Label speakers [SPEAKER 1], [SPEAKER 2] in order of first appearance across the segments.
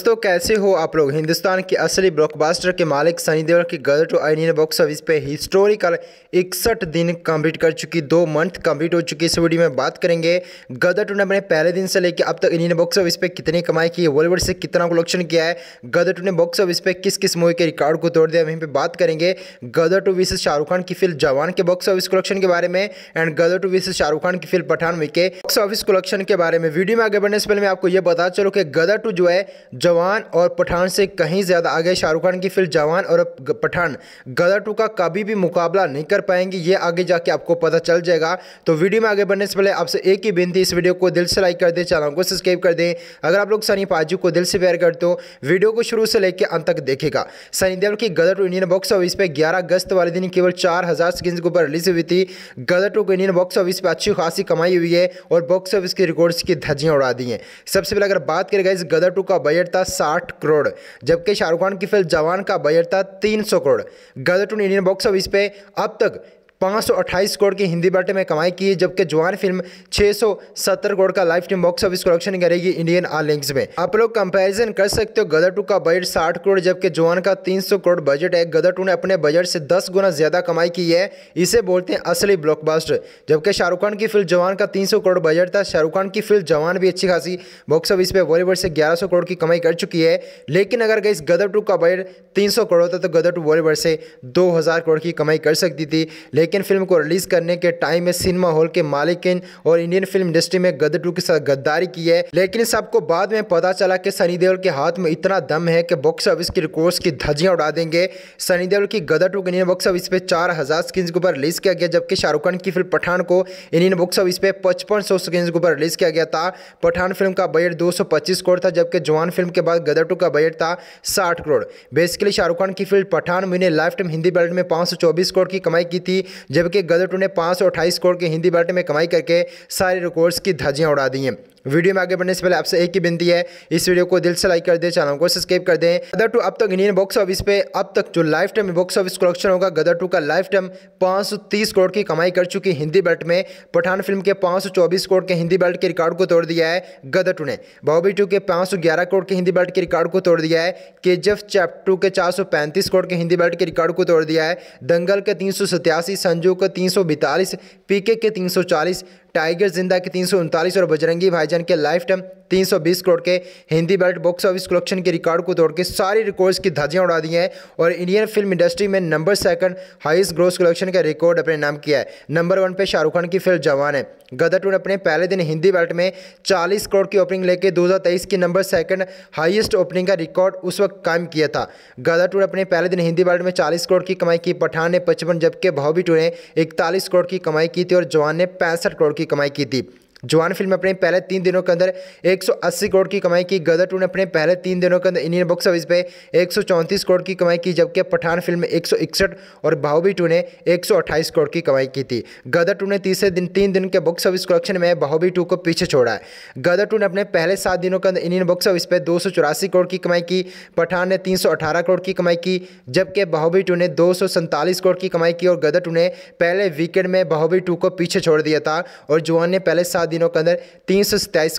[SPEAKER 1] दोस्तों कैसे हो आप लोग हिंदुस्तान के असली ब्लॉकबास्टर के मालिक सनी देओल की गर्ल टू आई ने बॉक्स ऑफिस पे हिस्टोरिकल इकसठ दिन कंप्लीट कर चुकी दो मंथ कंप्लीट हो चुकी इस वीडियो में बात करेंगे गदर टू ने अपने पहले दिन से लेकर अब तक इंडियन बॉक्स ऑफिस पे कितनी कमाई की है बॉलीवुड से कितना कलेक्शन किया है गदर टू ने बॉक्स ऑफिस पे किस किस मूवी के रिकॉर्ड को तोड़ दिया वहीं पर बात करेंगे गदर टू विशेष शाहरुख खान की फिल्म जवान के बॉक्स ऑफिस कलेक्शन के बारे में एंड गदर टू विशेष शाहरुख खान की फिल्म पठानवी के बॉक्स ऑफिस कलेक्शन के बारे में वीडियो में आगे बढ़ने से पहले मैं आपको यह बता चलो कि गदर टू जो है जवान और पठान से कहीं ज़्यादा आगे शाहरुख खान की फिल्म जवान और पठान गदर टू का कभी भी मुकाबला नहीं कर पाएंगे ये आगे जाके आपको पता चल जाएगा तो वीडियो में आगे बढ़ने से पहले आपसे एक ही बेनती इस वीडियो को दिल से लाइक कर दें चैनल को सब्सक्राइब कर दें अगर आप लोग सनी पाजू को दिल से प्यार करते हो वीडियो को शुरू से लेकर अंत तक देखेगा सनी देवल की Gadar two Indian box office पर ग्यारह अगस्त वाले दिन केवल चार हज़ार स्क्रीन के ऊपर रिलीज हुई थी गदर टू को इंडियन बॉक्स ऑफिस पर अच्छी खासी कमाई हुई है और बॉक्स ऑफिस के रिकॉर्ड्स की धज्जियाँ उड़ा दी हैं सबसे पहले अगर बात करेगा इस गदर टू का बजट था साठ करोड़ जबकि शाहरुख खान की फिल्म जवान का बजट था तीन सौ करोड़ गलत टू इंडियन बॉक्स ऑफिस पे अब तक 528 करोड़ की हिंदी बाटे में कमाई की है जबकि जवान फिल्म 670 करोड़ का lifetime box office collection करेगी इंडियन आलिंग्स में आप लोग कंपैरिजन कर सकते हो गदर टू का बजट 60 करोड़ जबकि जवान का 300 करोड़ बजट है गदर टू ने अपने बजट से दस गुना ज़्यादा कमाई की है इसे बोलते हैं असली ब्लॉकबास्टर जबकि शाहरुख खान की फिल्म जवान का तीन करोड़ बजट था शाहरुख खान की फिल्म जवान भी अच्छी खासी बॉक्स ऑफिस पर बॉलीवुड से ग्यारह करोड़ की कमाई कर चुकी है लेकिन अगर गई गदर टू का बजट तीन करोड़ होता तो गदर टू बॉलीवुड से दो करोड़ की कमाई कर सकती थी लेकिन लेकिन फिल्म को रिलीज़ करने के टाइम में सिनेमा हॉल के मालिक और इंडियन फिल्म इंडस्ट्री में गदर टू के साथ गद्दारी की है लेकिन सबको बाद में पता चला कि सनी देओल के हाथ में इतना दम है कि बॉक्स ऑफिस की रिकॉर्ड्स की धज्जियाँ उड़ा देंगे सनी देओल की गदर टू के इंडियन बॉक्स ऑफिस पे चार हज़ार स्क्रीन के ऊपर रिलीज़ किया गया जबकि शाहरुख खान की फिल्म पठान को इंडियन बॉक्स ऑफिस पे पचपन सौ स्क्रीन के ऊपर रिलीज़ किया गया था पठान फिल्म का बजट दो करोड़ था जबकि जवान फिल्म के बाद गदर टू का बजट था साठ करोड़ बेसिकली शाहरुख खान की फिल्म पठान में लाइफ टाइम हिंदी बेल्ट में चौबीस करोड़ की कमाई की थी जबकि गलत ने पाँच करोड़ की हिंदी बाटे में कमाई करके सारे रिकॉर्ड्स की धज्जियाँ उड़ा दी हैं वीडियो में आगे बढ़ने से पहले आपसे एक ही विनती है इस वीडियो को दिल से लाइक कर दें चैनल को सब्सक्राइब कर दें गदर टू अब तक इंडियन बॉक्स ऑफिस पे अब तक जो lifetime box office collection होगा गदर टू का लाइफ टाइम पाँच करोड़ की कमाई कर चुकी हिंदी बेल्ट में पठान फिल्म के पाँच करोड़ के हिंदी बेल्ट के रिकॉर्ड को तोड़ दिया है गदर टू ने बॉबी टू के पाँच करोड़ के हिंदी बेल्ट के रिकॉर्ड को तोड़ दिया है के जी चैप्टर टू के चार करोड़ के हिंदी बेल्ट के रिकॉर्ड को तोड़ दिया है दंगल के तीन सौ संजू के तीन सौ बैतालीस पी के तीन सौ चालीस टाइगर जिंदा के तीन और बजरंगी भाईजान के लाइफ टाइम 320 करोड़ के Hindi belt box office collection के रिकॉर्ड को तोड़ के सारी रिकॉर्ड्स की धज्जियां उड़ा दी हैं और इंडियन फिल्म इंडस्ट्री में number second highest gross collection का रिकॉर्ड अपने नाम किया है नंबर वन पे शाहरुख खान की फिल्म जवान है गदर टू ने अपने पहले दिन हिंदी बेल्ट में 40 करोड़ की ओपनिंग हज़ार तेईस की नंबर सेकंड हाइस्ट ओपनिंग का रिकॉर्ड उस वक्त कायम किया था गदर टू ने अपने पहले दिन हिंदी बेल्ट में चालीस करोड़ की कमाई की पठान ने पचपन जबकि भावी टू ने इकतालीस करोड़ की कमाई की थी और जवान ने पैंसठ करोड़ की कमाई की थी जवान फिल्म अपने पहले तीन दिनों के अंदर 180 करोड़ की कमाई की गदर टू ने अपने पहले तीन दिनों के अंदर इंडियन बॉक्स ऑफिस पे एक करोड़ की कमाई की जबकि पठान फिल्म एक और बाहुबी टू ने एक करोड़ की कमाई की थी गदर टू ने तीसरे दिन तीन दिन के बॉक्स ऑफिस कलेक्शन में बाहुबी टू को पीछे छोड़ा है गदर टू ने अपने पहले सात दिनों के अंदर इंडियन बॉक्स ऑफिस पर दो करोड़ की कमाई की पठान ने तीन करोड़ की कमाई की जबकि बाहुबी टू ने दो करोड़ की कमाई की और गदर टू ने पहले वीकेंड में बाहुबी टू को पीछे छोड़ दिया था और जुआन ने पहले सात दिनों के अंदर तीन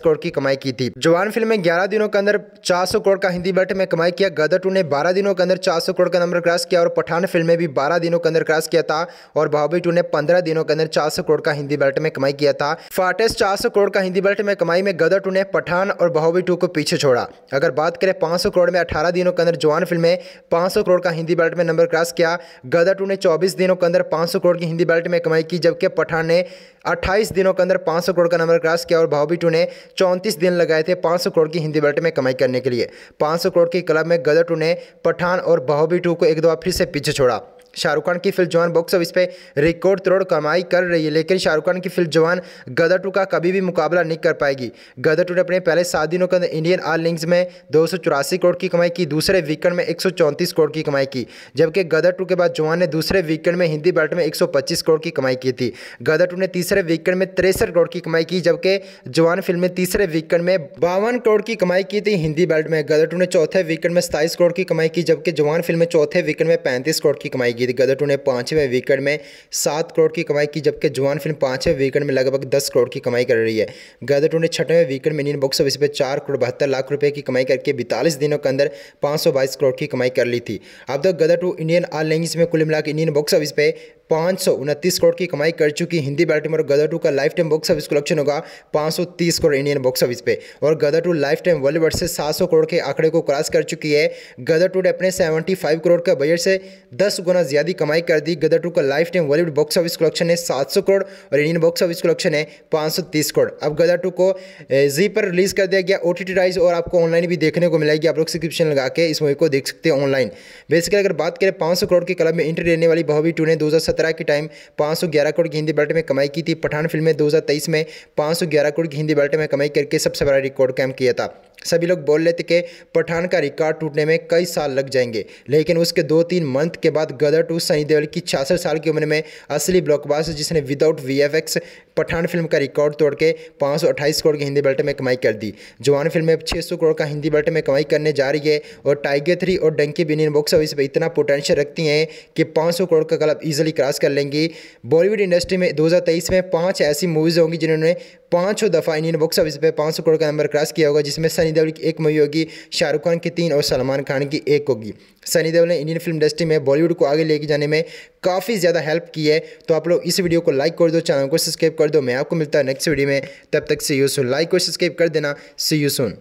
[SPEAKER 1] करोड़ की कमाई की थी जवान फिल्म में ग्यारह दिनों के अंदर चार करोड़ का हिंदी बजट में कमाई किया गदर टू ने बारह दिनों के अंदर चार करोड़ का नंबर क्रॉस किया और पठान फिल्म में भी बारह दिनों के अंदर क्रॉस किया था और बाहुबली टू ने पंद्रह दिनों के अंदर चार करोड़ का हिंदी बजट में कमाई किया था फाटेस्ट चार करोड़ का हिंदी बजट में कमाई में गदर टू ने पठान और बाहुबली टू को पीछे छोड़ा अगर बात करें पांच करोड़ में अठारह दिनों के अंदर जवान फिल्म में पांच करोड़ का हिंदी बजट में नंबर क्रॉस किया गदर टू ने चौबीस दिनों के अंदर पांच करोड़ की हिंदी बजट में कमाई की जबकि पठान ने अट्ठाईस दिनों के अंदर पाँच करोड़ का नंबर क्रॉस किया और भावी टू ने चौंतीस दिन लगाए थे पाँच करोड़ की हिंदी बल्ट में कमाई करने के लिए पाँच करोड़ की क्लब में गदर टू ने पठान और भावी टू को एक दो फिर से पीछे छोड़ा शाहरुख खान की फिल्म जवान बॉक्स ऑफिस पे रिकॉर्ड तोड़ कमाई कर रही है लेकिन शाहरुख खान की फिल्म जवान गदर टू का कभी भी मुकाबला नहीं कर पाएगी गदर टू ने अपने पहले सात दिनों के अंदर इंडियन आर लिंग्स में दो करोड़ की कमाई की दूसरे वीकेंड में एक करोड़ की कमाई की जबकि गदर टू के बाद जवान ने दूसरे वीकेंड में हिंदी बेल्ट में एक करोड़ की कमाई की थी गदर टू ने तीसरे वीकेंड में तिरसठ करोड़ की कमाई की जबकि जवान फिल्म में तीसरे वीकेंड में बावन करोड़ की कमाई की थी हिंदी बेल्ट में गदर टू ने चौथे वीकेंड में सताईस करोड़ की कमाई की जबकि जवान फिल्म में चौथे वीकेंड में पैंतीस करोड़ की कमाई की गीत गदर ने पाँचवें वीकेंड में सात करोड़ की कमाई की जबकि जवान फिल्म पाँचवें वीकेंड में लगभग दस करोड़ की कमाई कर रही है गदर ने छठवें वीकेंड में इंडियन बॉक्स ऑफिस पर चार करोड़ बहत्तर लाख रुपये की कमाई करके बैतालीस दिनों के अंदर पाँच करोड़ की कमाई कर ली थी अब तक तो Gadar two Indian all language में कुल मिलाकर इंडियन बॉक्स ऑफिस पर पाँच सौ उनतीस करोड़ की कमाई कर चुकी हिंदी बैटिंग और गदर टू का lifetime box office collection होगा पाँच सौ तीस करोड़ इंडियन बॉक्स ऑफिस पे और Gadar two lifetime Bollywood से सात सौ करोड़ के आंकड़े को क्रॉस कर चुकी है गदर टू ने अपने सेवेंटी फाइव करोड़ का बजट से दस गुना ज्यादा कमाई कर दी गदर टू का lifetime world box office collection है सात सौ करोड़ और इंडियन बॉक्स ऑफिस कलेक्शन है पाँच सौ तीस करोड़ अब गदर टू को जी पर रिलीज कर दिया गया ओ टी राइज और आपको ऑनलाइन भी देखने को मिलेगी आप लोग सब्सक्रिप्शन लगा के इस मूवी को देख सकते हैं ऑनलाइन बेसिकली अगर बात करें पाँच करोड़ के क्लब में एंट्री लेने वाली बहुवी टू ने दो सत्रह के टाइम पाँच सौ ग्यारह करोड़ की हिंदी बेल्ट में कमाई की थी पठान फिल्म में दो में पाँच सौ ग्यारह करोड़ की हिंदी बेल्ट में कमाई करके सबसे बड़ा रिकॉर्ड कायम किया था सभी लोग बोल रहे थे कि पठान का रिकॉर्ड टूटने में कई साल लग जाएंगे लेकिन उसके दो तीन मंथ के बाद गदर टू सनी देवल की छियासठ साल की उम्र में असली ब्लॉकबास्ट जिसने विदाउट वीएफएक्स पठान फिल्म का रिकॉर्ड तोड़ के पाँच करोड़ की हिंदी बल्ट में कमाई कर दी जवान फिल्म में छः करोड़ का हिंदी बल्ट में कमाई करने जा रही है और टाइगर थ्री और डंकी बिनियन बॉक्स ऑफिस पर इतना पोटेंशियल रखती हैं कि पाँच करोड़ का क्लब ईजिली क्रॉस कर लेंगी बॉलीवुड इंडस्ट्री में दो में पाँच ऐसी मूवीज़ होंगी जिन्होंने पाँचों दफ़ा इंडियन बॉक्स ऑफिस पर पाँच सौ करोड़ का नंबर क्रॉस किया होगा जिसमें सनी देओल की एक मूवी होगी शाहरुख खान की तीन और सलमान खान की एक होगी सनी देओल ने इंडियन फिल्म इंडस्ट्री में बॉलीवुड को आगे लेके जाने में काफ़ी ज़्यादा हेल्प की है तो आप लोग इस वीडियो को लाइक कर दो चैनल को सब्सक्राइब कर दो मैं आपको मिलता है नेक्स्ट वीडियो में तब तक सी यू सुन लाइक और सब्सक्राइब कर देना सी यू सुन